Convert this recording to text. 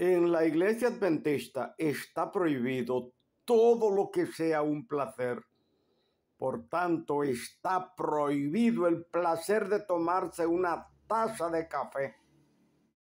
En la iglesia adventista está prohibido todo lo que sea un placer. Por tanto, está prohibido el placer de tomarse una taza de café.